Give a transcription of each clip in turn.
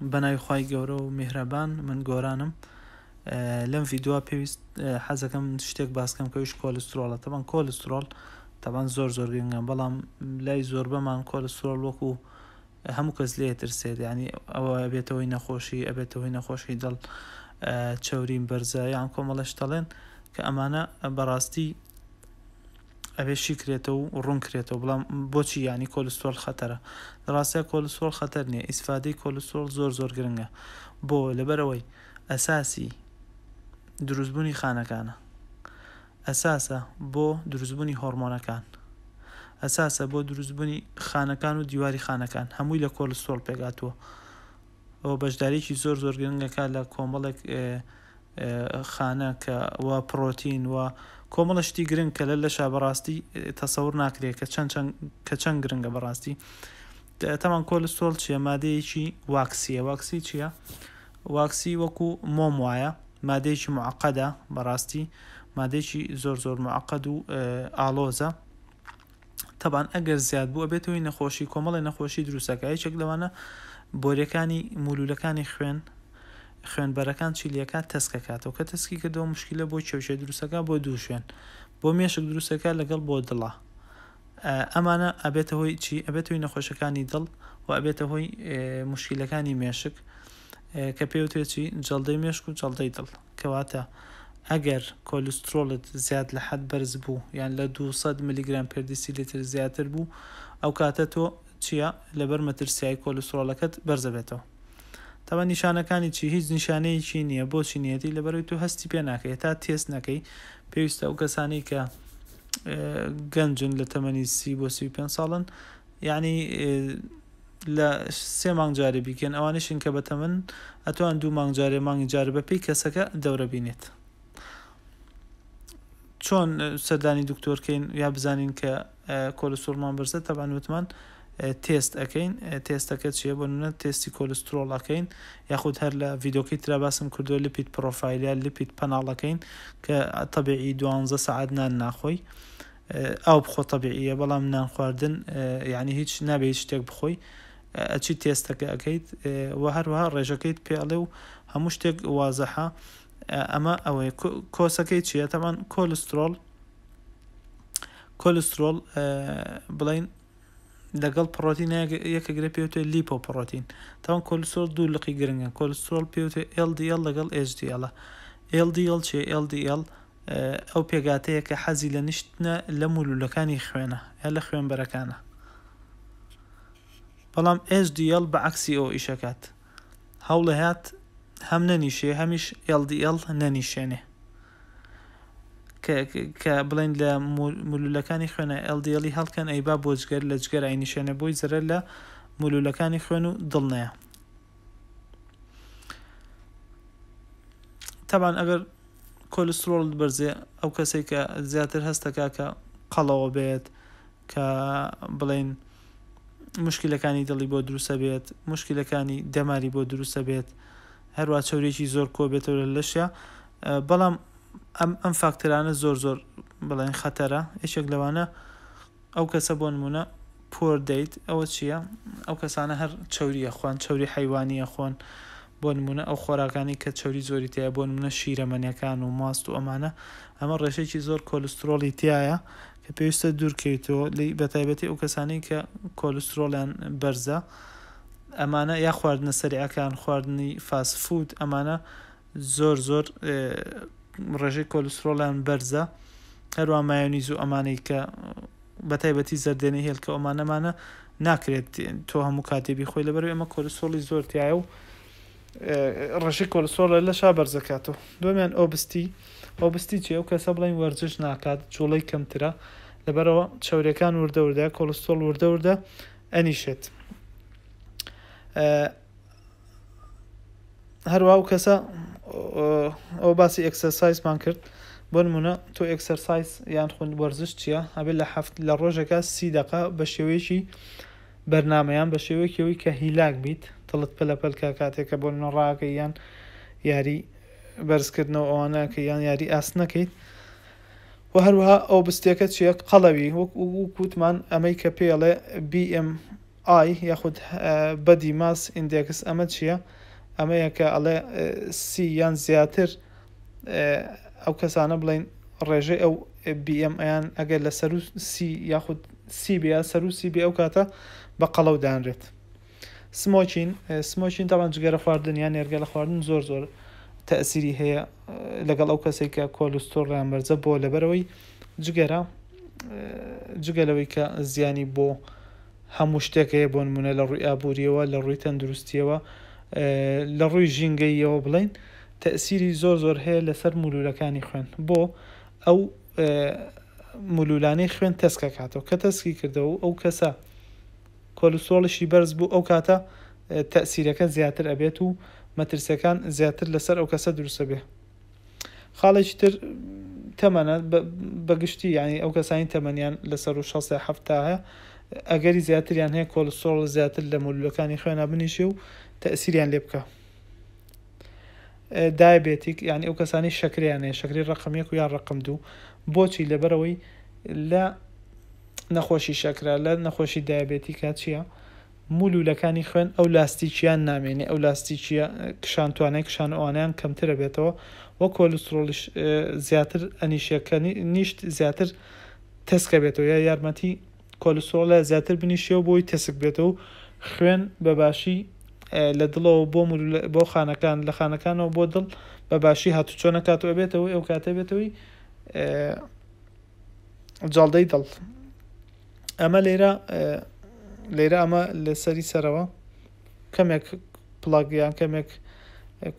بەنای خی گەورە و میهرەبان من گۆرانم لەم ڤیددیوا پێویست حەزەکەم شتێک باسکەم کەویش کۆلسترۆڵە تەبان کۆلسترۆل تەبان زۆر زۆر گەنگم بەڵام لای زۆر بەمان کۆلسترۆل وەکو هەموو کەس لێ ترسێت ینی ئەوە ئەبێتەوەی نەخۆشی ئەبێتەوەی نەخۆشی دڵ چورین بەرزە یان کۆمەڵەشتەڵێن کە ئەمانە بەڕاستی ئەبێشی کرێتەوە و ڕوون کرێتەوە بڵام بۆچی ینی کۆلستۆل خەتەرە ڕاستە کۆلستۆل خەتەر نیە ئیسفادەی کۆلستۆل زۆر زۆر گرنگە بۆ لەبەرەوەی ئەساسی دروستبوونی خانەکانە ئەساسە بۆ دروستبوونی هۆرمۆنەکان ئەساسە بۆ دروستبوونی خانەکان و دیواری خانەکان هەمووی لە کۆلستۆل پێگاتووە ئەوە بەشدارێکی زۆر زۆر گرنگەکە لە کۆمەڵێک خانە کە وا پرۆتین وە کۆمەڵە شتی گرنگ کە لە لە شابڕاستی تەسەور ناکرێت کە چەند کە چەند گرنگە بەڕاستی تەمان کۆلستۆل چیە مادەیەکی واکسیە واکسی چییە؟ واکسی وەکو مۆم وایە مادەیەکی معقەدا بەڕاستی مادەیەکی زۆر زۆر معقد و ئالۆزە تەبان ئەگەر زیاد بوو بێتەوەی نەخۆشی کۆمەڵی نەخۆشی دروستەکە یەکێک لەوانە بۆریەکانی مولولەکانی خوێن خوێنبەرەکان چیلیەکە تەسکەکاتەوە کە تەسکی کردەوە مشکلە بۆ چێوشە دروستەکە بۆ دوو شوێن بۆ مێشک دروستەکە لەگەڵ بۆ دڵە ئەمانە ئەبێتە هۆی چی ئەبێت هۆی نەخۆشەکانی دڵ و ئەبێتە هۆی مشکلەکانی مێشک کە پێوتێکی جەڵدەی مێشک و جەڵدەی دڵ کەواتە ئەگەر کۆلسترۆلت زیاد لە حد بەرز بوو یان لە 200 میلیگرام پردیسی لیتر زیاتر بوو ئەو کاتە تۆ چییە لەبەر مەترسیایی کۆلسترۆلەکەت بەرزەبێتەوە تەوە نیشانەکانی چی هیچ نیشانەیەکی نییە بۆ چینەتی لەبەروی تو هەستی پێ ناکەی تا تێست نەکەی پێویستە ئەو کەسانی کە گەنجن لە تەمەنی سی بۆ سی پێ ساڵن یعنی لە سێ مانگجارێ بیکەن ئەوانشین کە بە تەمەن ئەتوان دوو مانگجارێ مانگی جارە بە پێی کەسەکە دەورە بینێت چۆن سەردانی دکتۆرکەین یا بزانین کە کۆلسۆلمان برزە تەبان وتمان تێست ئەەکەین تێستەکە چیە بۆنە تێستی کۆلسترۆڵەکەین یاخود هەر لە ڤیددیوکەی تراباسم کردو لپیت پرۆفایلیا لپیت پەناڵەکەین کە تەبیعی دوانزە سعات نان ناخۆی ئەو بخۆ تەبیعیە بەڵام نان خواردن یعنی هیچ نابێ هیچ شتێک بخۆی ئەچی تێستەکە ئەەکەیت و هەروەها ڕێژەکەیت پێڵێ و هەموو شتێک وازەها ئەمە ئەوەیە کۆسەکەی چیە تەمان کۆلسترۆل کۆلسترۆل بڵین لەگەڵ پرۆتین یەکە گرە پێوتێ لیپۆ پرۆتین تاوان کۆلسۆل دوو لقی گرنگە کۆلسۆل پێوتێ LDL لەگەڵ HDL LDL چێ LDL ئەو پێگاتەیە کە حەزی لە نیشتە لە مولولەکانی خوێنە یا لە خوێنبەرەکانە بەڵام HDL بە عکسی ئەو ئیشەکات هەوڵە هات هەم نەنیشێ هەمیش LDL نەنیشێنێ کە بڵین لە مولولەکانی خوێنە LDلی هەڵکەن ئەیبا بۆ جگەر لە جگەر ئاینیشێنە بۆی زرە لە مولولەکانی خوێن و دڵنەیە تابان ئەگەر کۆلسترۆل بەرزێ ئەو کەسێک کە زیاتر هەستەکە کە قەڵەوە بێت کە بڵین مشکلەکانی دڵی بۆ دروستە بێت مشکلەکانی دەماری بۆ دروستە بێت هەروە چورێکی زۆر کۆ بێتەوە لەشە بەڵام ئەم ئەم فاکتەرانە زۆر زۆر بڵێن خەتەرە یشێک لەوانە ئەو کەسە بۆ نمونە پۆر دەیت ئەوە چییە؟ ئەو کەسانە هەر چوریە خوان چوری حیوانیە خۆن بۆ نمونە ئەو خۆراکانی کە چوری زۆری تەیە بۆ نمونە شیرەمەنیەکان و ماست و ئەمانە ئەمە ڕێشێکی زۆر کۆلسترۆلی تایە کە پێویستە دوورکەیتەوە لی بەتایبەتی ئەو کەسانی کە کۆلسترۆلیان بەرزە ئەمانە یا خواردنە سەریعەکان خواردنی فاسفود ئەمانە زۆر زۆر ڕێژەی کۆلسترۆلیان بەرزە هەروە مایۆنیز و ئەمانەی کە بەتایبەتی زەردێنی هێلکە ئەمانەمانە ناکرێت تۆ هەموو کاتێبی خۆی لەبەر ئێمە کۆلسۆلی زۆرتیایە و ڕەشی کۆلسۆلە لە شا بەرزەکاتەوە دومیان ئۆبستی ئۆبستی چی ئەو کەسە بڵین وەرزش ناکات جوڵی کەمترە لەبەرەوە چاورەکان وردەوردە کۆلستۆل وردەوردە ئەنیشێت هەروە و کەسە ئەو باسی ئەکسسایزمان کرد بۆ نمونە تۆ ئەکسەرسایز یان خوند وەرزش چییە هەبێت لە حفت لە ڕۆژەکە سی دقا بە شێوەیەکی بەرنمەیان بە شێوەیەکەوەی کە هیلاک بیت تڵت پلەپەلکە کاتێکە بۆ نڕاکە یان یاری بەرزکردنەوە ئەوانە کە یان یاری ئاس نەکەیت و هەروەها ئەو بستێکە چیە قەڵەوی وەک کوتمان ئەمەی کە پێڵێ BMI یاخود بەدی ماس ئیندێکس ئەمە چییە؟ ئەمەیە کە ئەڵێ سی یان زیاتر ئەو کەسانە بڵین ڕێژەی ئەو بیMیان ئەگەر لە سەر سی یاخود سی بیا سەر و سی بێ ئەو کاتە بە قەڵەو دانرێت سمۆچین سمۆچین تاوان جگەرە خواردن یان نێرگە لە خواردن زۆر زۆر تەسیری هەیە لەگەڵ ئەو کەسێک کە کۆلستۆڕیان بەرزە بۆ لەبەرەوەی جگەرە جگەلەوەی کە زیانی بۆ هەموو شتێک هەیە بۆ نمونە لە ڕووی ئابوووریەوە لە ڕووی تەندروستیەوە لە ڕووی ژینگەیەوە بڵین تەسیری زۆر زۆر هەیە لەسەر مولولەکانی خوێن بۆ ئەو مولولانەی خوێن تەسکە کاتەوە کە تەسکی کردەوە ئەو کەسە کۆلسۆڵشی بەرز بوو ئەو کاتە تەسیرەکە زیاتر ئەبێت و مەترسەکان زیاتر لەسەر ئەو کەسە دروستە بێ خاڵێکی تر تەمەە بەگشتی ینی ئەو کەسانی تەمەنیان لەسەر و 16 هەفتە هەیە ئەگەری زیاتریان هەیە کۆلسۆڵ زیاتر لە مولولەکانی خوێنە بنیشی و تەسیریان لێ بکە دایبێتیک یعنی ئەو کەسانی شکریانێ شکری ڕقم یەک و یان ڕقم دوو بۆچی لەبەرەوەی لە نەخۆشی شەکرا لە نەخۆشی دایبێتی کا چییە مولولەکانی خوێن ئەو لاستیچیان نامێنێ ئەو لاستیچیە کشانتوانای کشان ئەوانیان کەمترە بێتەوە وە کۆلسترۆلیش زیاتر ئەنیشیەکانی نیشت زیاتر تەسکە بێتەوە یا یارمەتی کۆلسۆلە زیاتر بنیشیەوە بۆی تەسک بێتەوە خوێن بەباشی لە دڵەوە بۆ بۆ خانەکان لە خانەکانەوە بۆ دڵ بە باشی هاتو چۆنە کاتەوە بێتەوە ئەو کاتە بێتەوەی جاڵدەی دڵ ئەمە لێرە لێرە ئەمە لە سەری سەرەوە کەمێک پڵاگیان کەمێک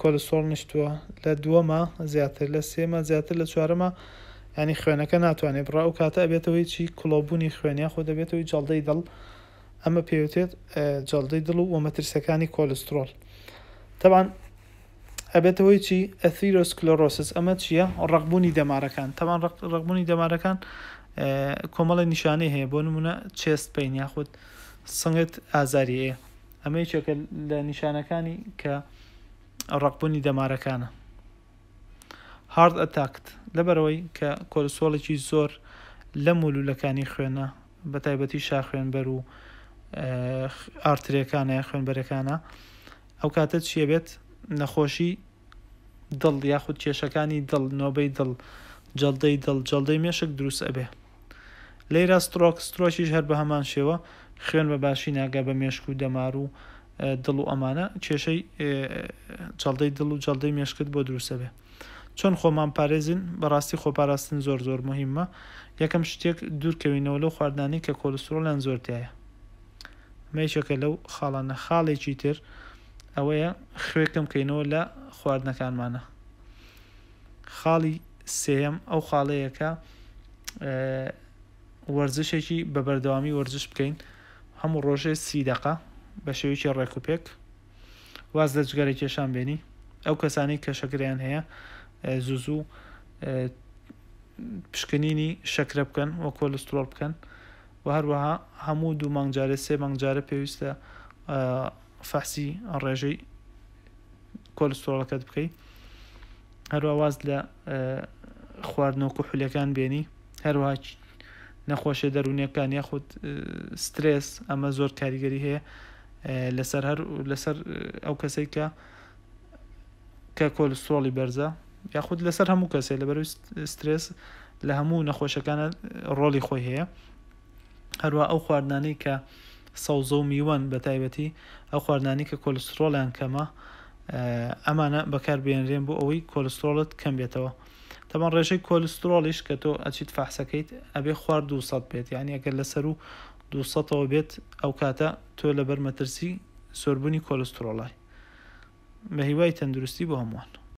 کۆلسۆڵ نیشتووە لە دووەمە زیاتر لە سێمە زیاتر لە چوارمە ینی خوێنەکە ناتوانێت بڕا و کاتە ئەبێتەوەی چی کلۆبوونی خوێنیا خۆ دەبێتەوەی جاڵدەی دڵ ئەمە پێوتێت جڵدەی دڵ و وەمەترسەکانی کۆلسترۆل تەبان ئەبێتەوەی چی ئەثیرۆسکلۆرۆسس ئەمە چییە ڕقبوونی دەمارەکان تەوان ڕقبوونی دەمارەکان کۆمەڵی نیشانەی هەیە بۆ نمونە چێست پین یاخود سنگت ئازاریەیە ئەمە چێکە لە نیشانەکانی کە ڕقبوونی دەمارەکانە هارد ئەتاکت لەبەرەوەی کە کۆلسۆڵێکی زۆر لە مولولەکانی خوێنە بە تایبەتی شاخوێن بەر و ئارتریەکانە خوێنبەرەکانە ئەو کاتە چیە بێت نەخۆشی دڵ یاخود کێشەکانی دڵ نۆبەی دڵ جەڵدەی دڵ جەڵدەی مێشک دروست ئەبێ لەیرا سترۆک سترۆکیش هەر بە هەمان شێوە خوێن بە باشی ناگە بە مێشک و دەمار و دڵ و ئەمانە کێشەی جەڵدەی دڵ و جەڵدەی مێشکت بۆ دروستەبێ چۆن خۆمان پارێزین بەڕاستی خۆپاراستن زۆر زۆر مهمە یەکەم شتێک دوورکەوینەوە لەو خواردانی کە کۆلسترۆلان زۆرتیایە مەیشەکە لەو خاڵانە خاڵێکی تر ئەوەیە خوێکم کەینەوە لە خواردنەکانمانە خاڵی سێم ئەو خاڵەیەەکە وەرزشێکی بەبەردەوامی وەرزش بکەین هەموو ڕۆژێ سیدەقا بە شێویکی ڕێکوپێک واز دەجگەری کێشان بێنی ئەو کەسانی کە شەکریان هەیە زوزوو پشکنینی شەکرە بکەن وە کۆلسترۆل بکەن و هەروەها هەموو دوو مانگجارە سێ مانگجارە پێویستە فەحسی ڕێژەی کۆلستۆڵەکەت بکەیت هەروە واز لە خواردنەوە کوحولەکان بێنی هەروە نەخۆشە دەرونیەکان یاخود سترس ئەمە زۆر کاریگەری هەیە لەسەر هەر لەسەر ئەو کەسێک کە کە کۆلستۆڵی بەرزە یاخود لەسەر هەموو کەسێک لەبەر سترس لە هەموو نەخۆشەکانە ڕۆلی خۆی هەیە هەروە ئەو خواردانەی کە سەوزە و میوەن بە تایبەتی ئەو خواردانی کە کۆلسترۆلیان کەمە ئەمانە بەکار بێنرێن بۆ ئەوەی کۆلسترۆلت کەم بێتەوە تەمان ڕێژەی کۆلسترۆلیش کە تۆ ئەچیت فاحسەکەیت ئەبێ خوار 200 بێت یعنی ئەگەر لەسەر و 200ەوە بێت ئەو کاتە تۆ لە بەرمەترسی سۆربوونی کۆلسترۆڵای بە هیوای تەندروستی بۆ هەمووان